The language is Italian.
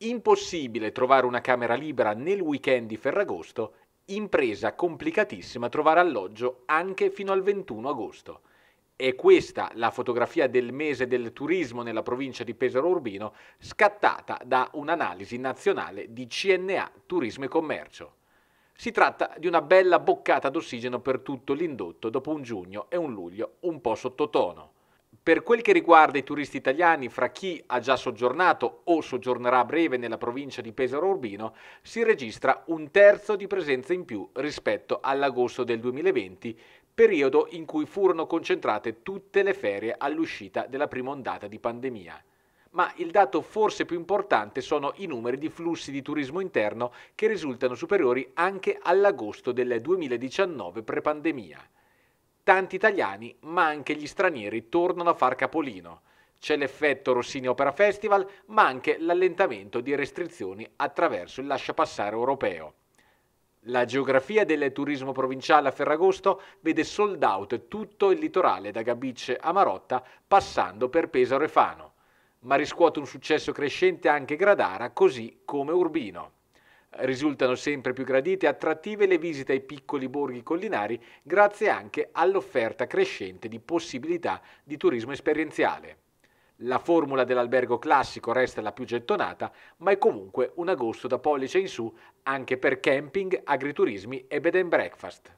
Impossibile trovare una camera libera nel weekend di Ferragosto, impresa complicatissima trovare alloggio anche fino al 21 agosto. È questa la fotografia del mese del turismo nella provincia di Pesaro Urbino, scattata da un'analisi nazionale di CNA Turismo e Commercio. Si tratta di una bella boccata d'ossigeno per tutto l'indotto dopo un giugno e un luglio un po' sottotono. Per quel che riguarda i turisti italiani, fra chi ha già soggiornato o soggiornerà a breve nella provincia di Pesaro Urbino, si registra un terzo di presenza in più rispetto all'agosto del 2020, periodo in cui furono concentrate tutte le ferie all'uscita della prima ondata di pandemia. Ma il dato forse più importante sono i numeri di flussi di turismo interno che risultano superiori anche all'agosto del 2019 pre-pandemia tanti italiani, ma anche gli stranieri tornano a far capolino. C'è l'effetto Rossini Opera Festival, ma anche l'allentamento di restrizioni attraverso il lasciapassare europeo. La geografia del turismo provinciale a Ferragosto vede sold out tutto il litorale da Gabice a Marotta, passando per Pesaro e Fano, ma riscuote un successo crescente anche Gradara, così come Urbino. Risultano sempre più gradite e attrattive le visite ai piccoli borghi collinari grazie anche all'offerta crescente di possibilità di turismo esperienziale. La formula dell'albergo classico resta la più gettonata, ma è comunque un agosto da pollice in su anche per camping, agriturismi e bed and breakfast.